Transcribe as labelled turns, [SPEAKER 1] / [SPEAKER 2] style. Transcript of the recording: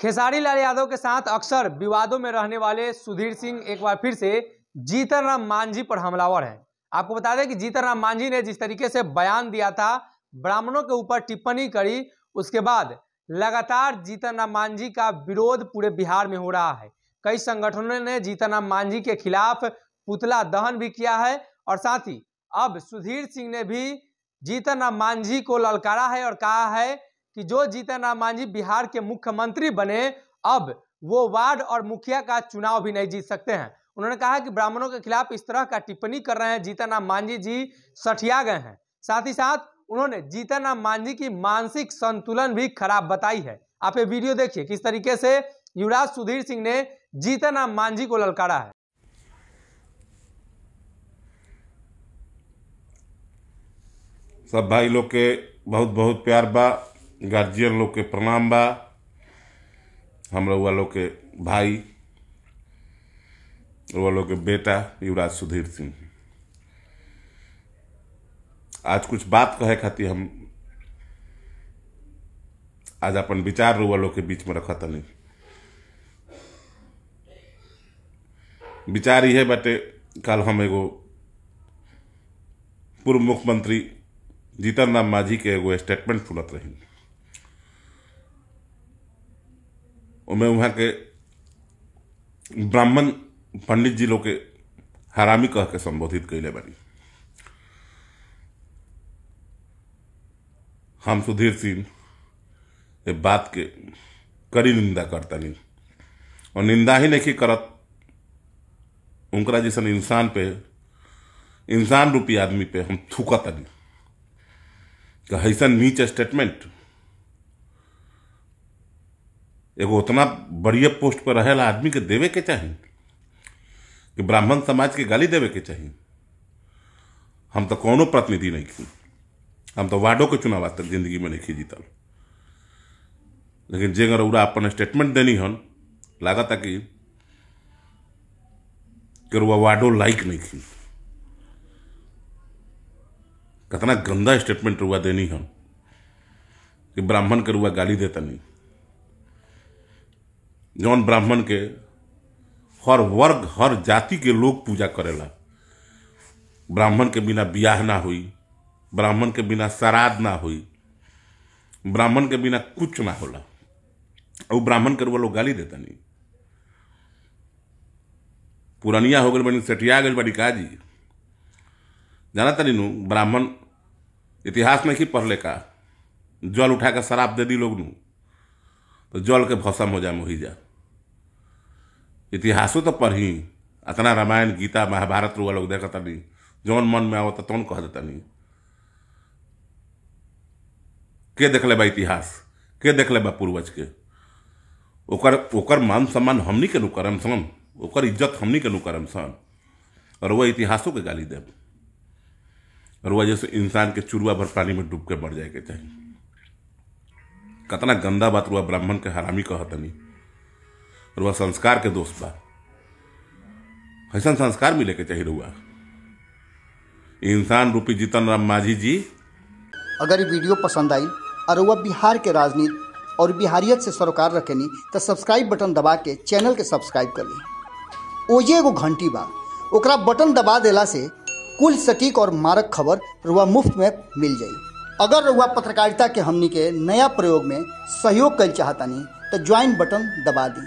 [SPEAKER 1] खेसारी लाल यादव के साथ अक्सर विवादों में रहने वाले सुधीर सिंह एक बार फिर से जीतन राम मांझी पर हमलावर हैं आपको बता दें कि जीतन राम मांझी ने जिस तरीके से बयान दिया था ब्राह्मणों के ऊपर टिप्पणी करी उसके बाद लगातार जीतन राम मांझी का विरोध पूरे बिहार में हो रहा है कई संगठनों ने जीतन राम मांझी के खिलाफ पुतला दहन भी किया है और साथ ही अब सुधीर सिंह ने भी जीतन राम मांझी को ललकारा है और कहा है कि जो जीतन राम मांझी बिहार के मुख्यमंत्री बने अब वो वार्ड और मुखिया का चुनाव भी नहीं जीत सकते हैं उन्होंने कहा कि ब्राह्मणों के खिलाफ इस तरह का टिप्पणी कर रहे हैं जीतन राम मांझी जी सठिया गए हैं साथ ही साथ उन्होंने जीतन राम मांझी की मानसिक संतुलन भी खराब बताई है आप ये वीडियो देखिए किस तरीके से युवराज सुधीर सिंह ने जीतन राम मांझी को ललकारा है
[SPEAKER 2] सब भाई लोग के बहुत बहुत प्यार बा गार्जियन लोग के प्रणाम बा हम लोग के भाई लोग के बेटा युवराज सुधीर सिंह आज कुछ बात कहे खातिर हम आज अपन विचार रउआ लोग के बीच में रखा नहीं विचार यह बटे कल हम एगो पूर्व मुख्यमंत्री जीतन राम मांझी के एगो स्टेटमेंट सुनत रही मैं वहाँ के ब्राह्मण पंडित जी लोग के हरामी कह के संबोधित कैले बनी हम सुधीर सिंह ये बात के कड़ी निंदा करता नहीं और निंदा ही नहीं करत उनका जैसन इंसान पे इंसान रूपी आदमी पे हम थूकता नहीं ऐसा नीच स्टेटमेंट एगो उतना बढ़िया पोस्ट पर रहे आदमी के देवे के चाहिए कि ब्राह्मण समाज के गाली देवे के चाहिए हम तो कोनो प्रतिनिधि नहीं की हम तो वार्डो के चुनाव आज तक जिंदगी में नहीं जीतल लेकिन जे अगर उड़ा अपन स्टेटमेंट देनी हन लागत कि रुआ वार्डो लाइक नहीं की कितना गंदा स्टेटमेंट रुआ देनी हन कि ब्राह्मण के रुआ गाली देता नहीं जौन ब्राह्मण के हर वर्ग हर जाति के लोग पूजा करेला ब्राह्मण के बिना ब्याह ना हुई ब्राह्मण के बिना श्राद्ध ना हुई ब्राह्मण के बिना कुछ ना होला और ब्राह्मण के वो लोग गाली देता नहीं पुरानिया हो गए बनी सटिया गए बड़ी काजी जाना तनी नू ब्राह्मण इतिहास में ही पढ़ले का जल उठा के शराब दे दी लोग नू तो जल के भसम हो जाए मोहिजा इतिहासो तो पढ़ी अतना रामायण गीता महाभारत रुआ तो लोग देख तनी जौन मन में आवता तो तौन कह नहीं के देख ले इतिहास के देख ले बा पूर्वज के ओकर ओकर मान सम्मान हमनी के नुकरम सन ओकर इज्जत हमनी के नुकरम सन और वह इतिहासों के गाली दे और वह जैसे इंसान के चुरुआ भर पानी में डूब के मर जाए के चाहिए कतना गंदा बात हुआ ब्राह्मण के हरामी कहतनी और वह संस्कार के दोस्त पर ऐसा संस्कार मिले के चाहिए हुआ इंसान रूपी जीतन राम माझी जी
[SPEAKER 3] अगर ये वीडियो पसंद आई और वह बिहार के राजनीति और बिहारियत से सरोकार रखेनी तो सब्सक्राइब बटन दबा के चैनल के सब्सक्राइब कर ली ओजे एगो घंटी बा ओकरा बटन दबा देला से कुल सटीक और मारक खबर रुआ मुफ्त में मिल जाई अगर रुआ पत्रकारिता के हमनी के नया प्रयोग में सहयोग कर चाहतानी तो ज्वाइन बटन दबा दी